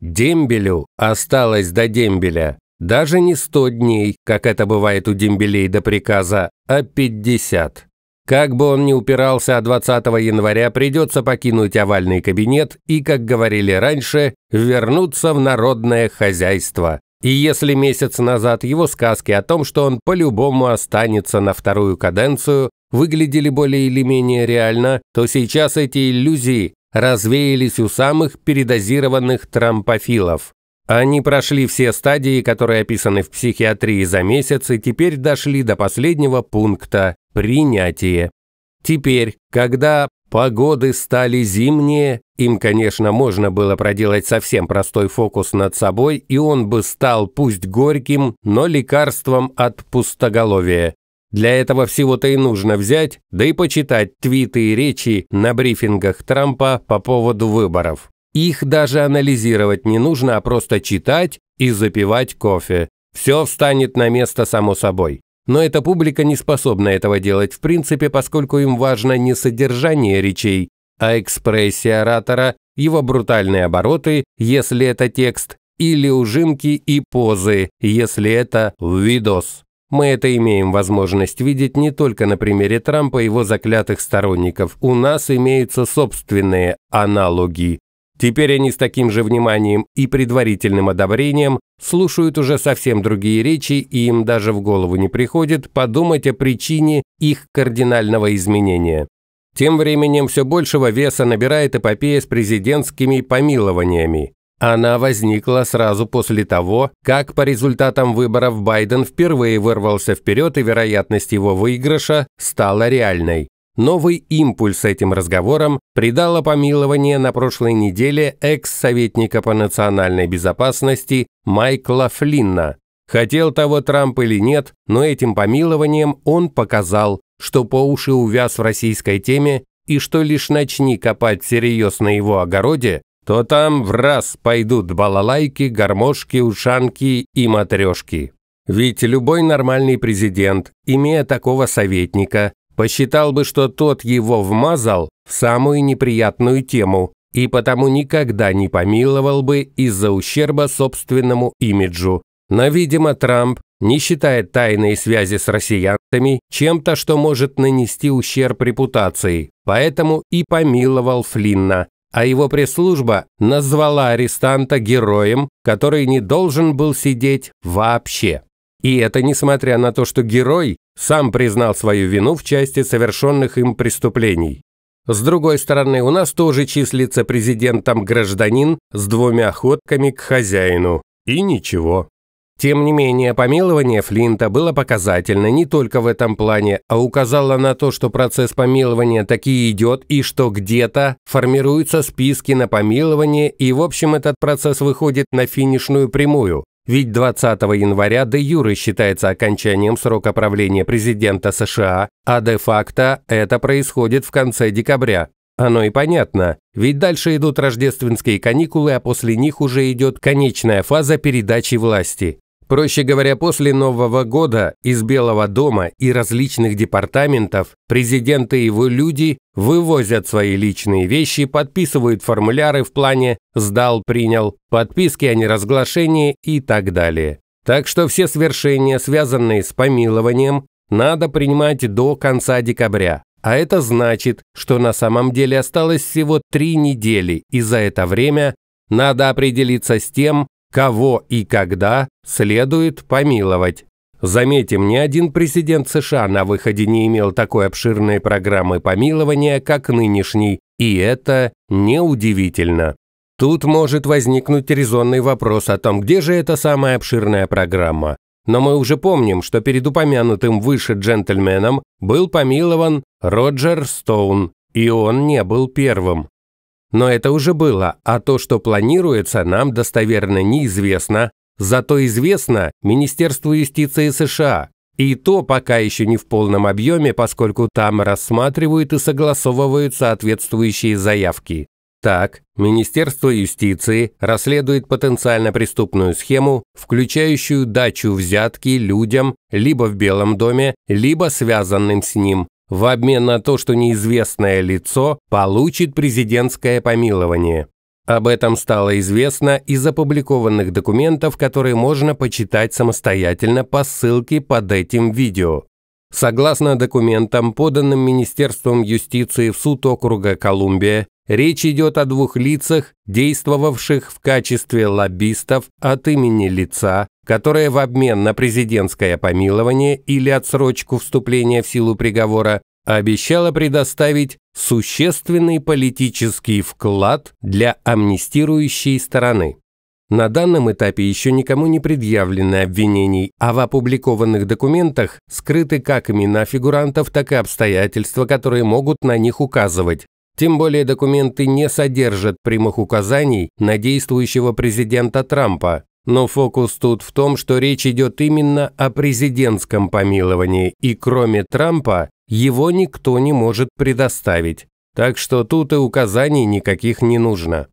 Дембелю осталось до дембеля даже не 100 дней, как это бывает у дембелей до приказа, а 50. Как бы он ни упирался, а 20 января придется покинуть овальный кабинет и, как говорили раньше, вернуться в народное хозяйство. И если месяц назад его сказки о том, что он по-любому останется на вторую каденцию, выглядели более или менее реально, то сейчас эти иллюзии развеялись у самых передозированных трампофилов. Они прошли все стадии, которые описаны в психиатрии за месяц, и теперь дошли до последнего пункта – принятие. Теперь, когда погоды стали зимние, им, конечно, можно было проделать совсем простой фокус над собой, и он бы стал пусть горьким, но лекарством от пустоголовия. Для этого всего-то и нужно взять, да и почитать твиты и речи на брифингах Трампа по поводу выборов. Их даже анализировать не нужно, а просто читать и запивать кофе. Все встанет на место само собой. Но эта публика не способна этого делать в принципе, поскольку им важно не содержание речей, а экспрессия оратора, его брутальные обороты, если это текст, или ужимки и позы, если это видос. Мы это имеем возможность видеть не только на примере Трампа и его заклятых сторонников. У нас имеются собственные аналоги. Теперь они с таким же вниманием и предварительным одобрением слушают уже совсем другие речи, и им даже в голову не приходит подумать о причине их кардинального изменения. Тем временем все большего веса набирает эпопея с президентскими помилованиями. Она возникла сразу после того, как по результатам выборов Байден впервые вырвался вперед и вероятность его выигрыша стала реальной. Новый импульс этим разговорам придало помилование на прошлой неделе экс-советника по национальной безопасности Майкла Флинна. Хотел того Трамп или нет, но этим помилованием он показал, что по уши увяз в российской теме и что лишь начни копать серьезно его огороде, то там в раз пойдут балалайки, гармошки, ушанки и матрешки. Ведь любой нормальный президент, имея такого советника, посчитал бы, что тот его вмазал в самую неприятную тему и потому никогда не помиловал бы из-за ущерба собственному имиджу. Но, видимо, Трамп не считает тайные связи с россиянцами чем-то, что может нанести ущерб репутации, поэтому и помиловал Флинна, а его пресс-служба назвала арестанта героем, который не должен был сидеть вообще. И это несмотря на то, что герой сам признал свою вину в части совершенных им преступлений. С другой стороны, у нас тоже числится президентом гражданин с двумя охотками к хозяину. И ничего. Тем не менее, помилование Флинта было показательно не только в этом плане, а указало на то, что процесс помилования таки идет и что где-то формируются списки на помилование и, в общем, этот процесс выходит на финишную прямую. Ведь 20 января де Юры считается окончанием срока правления президента США, а де-факто это происходит в конце декабря. Оно и понятно, ведь дальше идут рождественские каникулы, а после них уже идет конечная фаза передачи власти. Проще говоря, после Нового года из Белого дома и различных департаментов президенты и его люди вывозят свои личные вещи, подписывают формуляры в плане «сдал, принял», подписки о неразглашении и так далее. Так что все свершения, связанные с помилованием, надо принимать до конца декабря. А это значит, что на самом деле осталось всего три недели, и за это время надо определиться с тем, кого и когда следует помиловать. Заметим, ни один президент США на выходе не имел такой обширной программы помилования, как нынешний, и это неудивительно. Тут может возникнуть резонный вопрос о том, где же эта самая обширная программа. Но мы уже помним, что перед упомянутым выше джентльменом был помилован Роджер Стоун, и он не был первым. Но это уже было, а то, что планируется, нам достоверно неизвестно, зато известно Министерству юстиции США, и то пока еще не в полном объеме, поскольку там рассматривают и согласовывают соответствующие заявки. Так, Министерство юстиции расследует потенциально преступную схему, включающую дачу взятки людям либо в Белом доме, либо связанным с ним, в обмен на то, что неизвестное лицо получит президентское помилование. Об этом стало известно из опубликованных документов, которые можно почитать самостоятельно по ссылке под этим видео. Согласно документам, поданным Министерством юстиции в суд округа Колумбия, речь идет о двух лицах, действовавших в качестве лоббистов от имени лица, которая в обмен на президентское помилование или отсрочку вступления в силу приговора обещала предоставить существенный политический вклад для амнистирующей стороны. На данном этапе еще никому не предъявлены обвинений, а в опубликованных документах скрыты как имена фигурантов, так и обстоятельства, которые могут на них указывать. Тем более документы не содержат прямых указаний на действующего президента Трампа, но фокус тут в том, что речь идет именно о президентском помиловании, и кроме Трампа его никто не может предоставить. Так что тут и указаний никаких не нужно.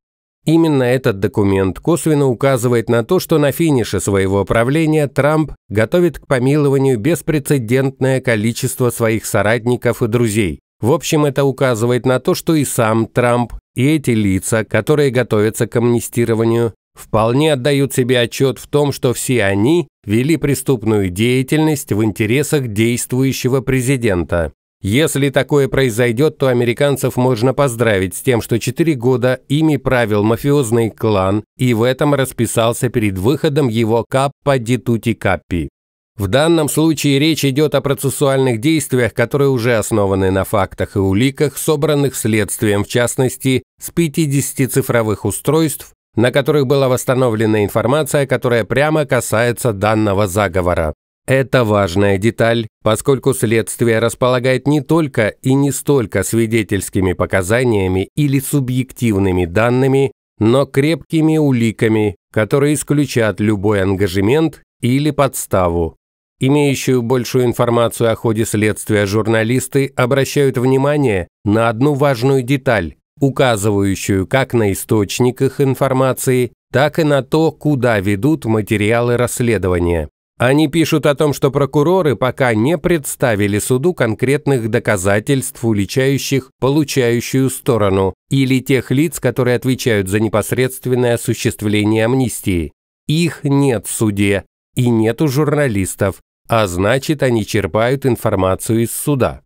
Именно этот документ косвенно указывает на то, что на финише своего правления Трамп готовит к помилованию беспрецедентное количество своих соратников и друзей. В общем, это указывает на то, что и сам Трамп, и эти лица, которые готовятся к амнистированию, вполне отдают себе отчет в том, что все они вели преступную деятельность в интересах действующего президента. Если такое произойдет, то американцев можно поздравить с тем, что четыре года ими правил мафиозный клан и в этом расписался перед выходом его Каппа Дитути Каппи. В данном случае речь идет о процессуальных действиях, которые уже основаны на фактах и уликах, собранных следствием, в частности, с 50 цифровых устройств, на которых была восстановлена информация, которая прямо касается данного заговора. Это важная деталь, поскольку следствие располагает не только и не столько свидетельскими показаниями или субъективными данными, но крепкими уликами, которые исключат любой ангажемент или подставу. Имеющую большую информацию о ходе следствия журналисты обращают внимание на одну важную деталь указывающую как на источниках информации, так и на то, куда ведут материалы расследования. Они пишут о том, что прокуроры пока не представили суду конкретных доказательств, уличающих получающую сторону или тех лиц, которые отвечают за непосредственное осуществление амнистии. Их нет в суде и нет у журналистов, а значит они черпают информацию из суда.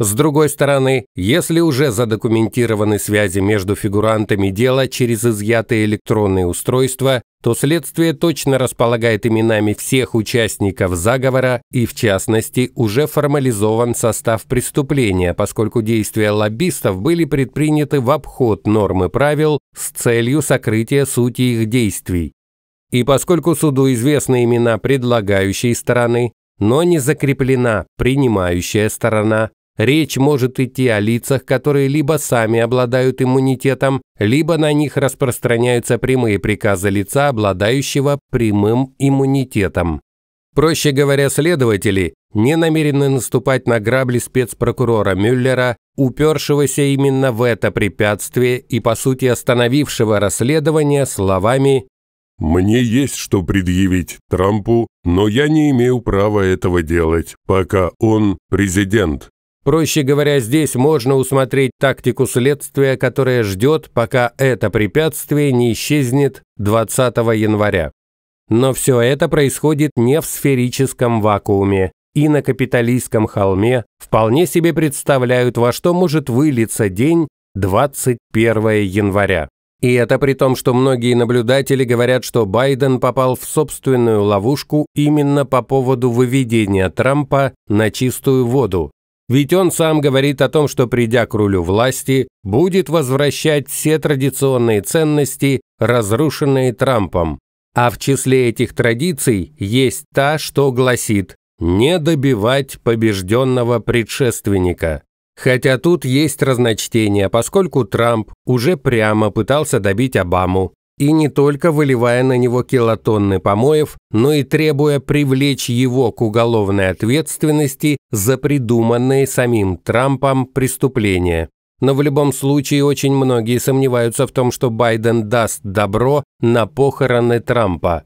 С другой стороны, если уже задокументированы связи между фигурантами дела через изъятые электронные устройства, то следствие точно располагает именами всех участников заговора и, в частности, уже формализован состав преступления, поскольку действия лоббистов были предприняты в обход нормы правил с целью сокрытия сути их действий. И поскольку суду известны имена предлагающей стороны, но не закреплена принимающая сторона, Речь может идти о лицах, которые либо сами обладают иммунитетом, либо на них распространяются прямые приказы лица, обладающего прямым иммунитетом. Проще говоря, следователи не намерены наступать на грабли спецпрокурора Мюллера, упершегося именно в это препятствие и, по сути, остановившего расследование словами «Мне есть что предъявить Трампу, но я не имею права этого делать, пока он президент». Проще говоря, здесь можно усмотреть тактику следствия, которая ждет, пока это препятствие не исчезнет 20 января. Но все это происходит не в сферическом вакууме, и на капиталистском холме вполне себе представляют, во что может вылиться день 21 января. И это при том, что многие наблюдатели говорят, что Байден попал в собственную ловушку именно по поводу выведения Трампа на чистую воду, ведь он сам говорит о том, что придя к рулю власти, будет возвращать все традиционные ценности, разрушенные Трампом. А в числе этих традиций есть та, что гласит «не добивать побежденного предшественника». Хотя тут есть разночтение, поскольку Трамп уже прямо пытался добить Обаму, и не только выливая на него килотонны помоев, но и требуя привлечь его к уголовной ответственности за придуманные самим Трампом преступления. Но в любом случае очень многие сомневаются в том, что Байден даст добро на похороны Трампа.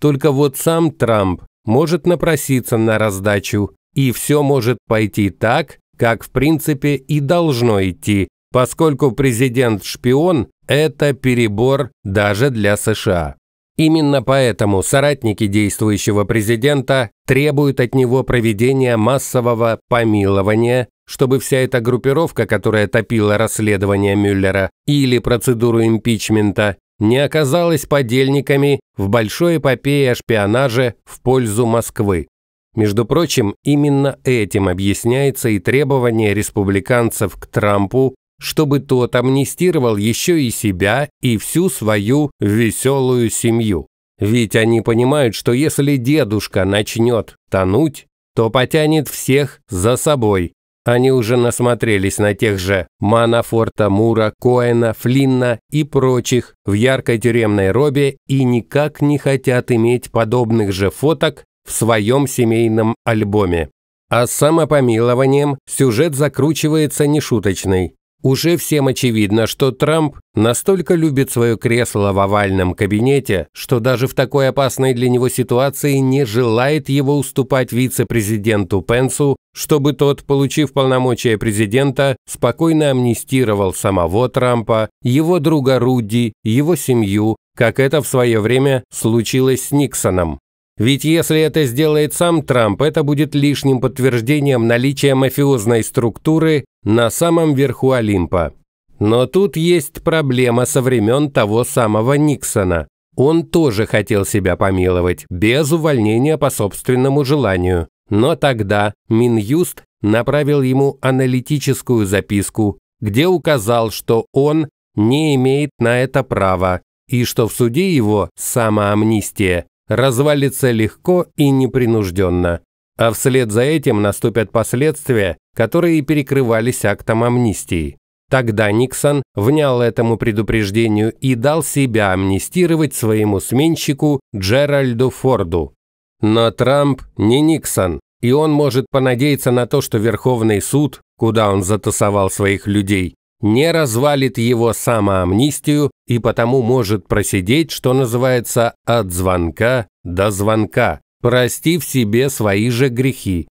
Только вот сам Трамп может напроситься на раздачу, и все может пойти так, как в принципе и должно идти, Поскольку президент шпион, это перебор даже для США. Именно поэтому соратники действующего президента требуют от него проведения массового помилования, чтобы вся эта группировка, которая топила расследование Мюллера или процедуру импичмента, не оказалась подельниками в большой эпопее о шпионаже в пользу Москвы. Между прочим, именно этим объясняется и требование республиканцев к Трампу чтобы тот амнистировал еще и себя и всю свою веселую семью. Ведь они понимают, что если дедушка начнет тонуть, то потянет всех за собой. Они уже насмотрелись на тех же Манафорта, Мура, Коэна, Флинна и прочих в яркой тюремной робе и никак не хотят иметь подобных же фоток в своем семейном альбоме. А с самопомилованием сюжет закручивается нешуточный. Уже всем очевидно, что Трамп настолько любит свое кресло в овальном кабинете, что даже в такой опасной для него ситуации не желает его уступать вице-президенту Пенсу, чтобы тот, получив полномочия президента, спокойно амнистировал самого Трампа, его друга Руди, его семью, как это в свое время случилось с Никсоном. Ведь если это сделает сам Трамп, это будет лишним подтверждением наличия мафиозной структуры на самом верху Олимпа. Но тут есть проблема со времен того самого Никсона. Он тоже хотел себя помиловать, без увольнения по собственному желанию. Но тогда Минюст направил ему аналитическую записку, где указал, что он не имеет на это права и что в суде его самоамнистия развалится легко и непринужденно. А вслед за этим наступят последствия, которые перекрывались актом амнистии. Тогда Никсон внял этому предупреждению и дал себя амнистировать своему сменщику Джеральду Форду. Но Трамп не Никсон, и он может понадеяться на то, что Верховный суд, куда он затасовал своих людей, не развалит его самоамнистию и потому может просидеть, что называется, от звонка до звонка, простив себе свои же грехи.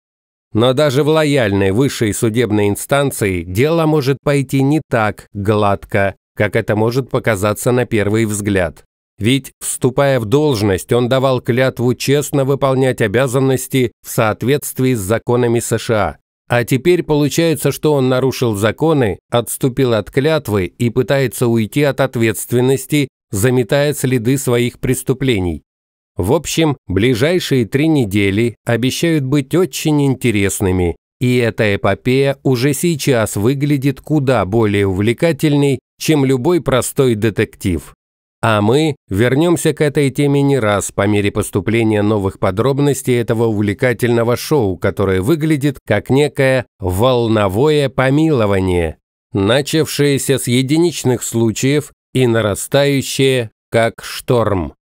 Но даже в лояльной высшей судебной инстанции дело может пойти не так гладко, как это может показаться на первый взгляд. Ведь, вступая в должность, он давал клятву честно выполнять обязанности в соответствии с законами США. А теперь получается, что он нарушил законы, отступил от клятвы и пытается уйти от ответственности, заметая следы своих преступлений. В общем, ближайшие три недели обещают быть очень интересными, и эта эпопея уже сейчас выглядит куда более увлекательной, чем любой простой детектив. А мы вернемся к этой теме не раз по мере поступления новых подробностей этого увлекательного шоу, которое выглядит как некое волновое помилование, начавшееся с единичных случаев и нарастающее как шторм.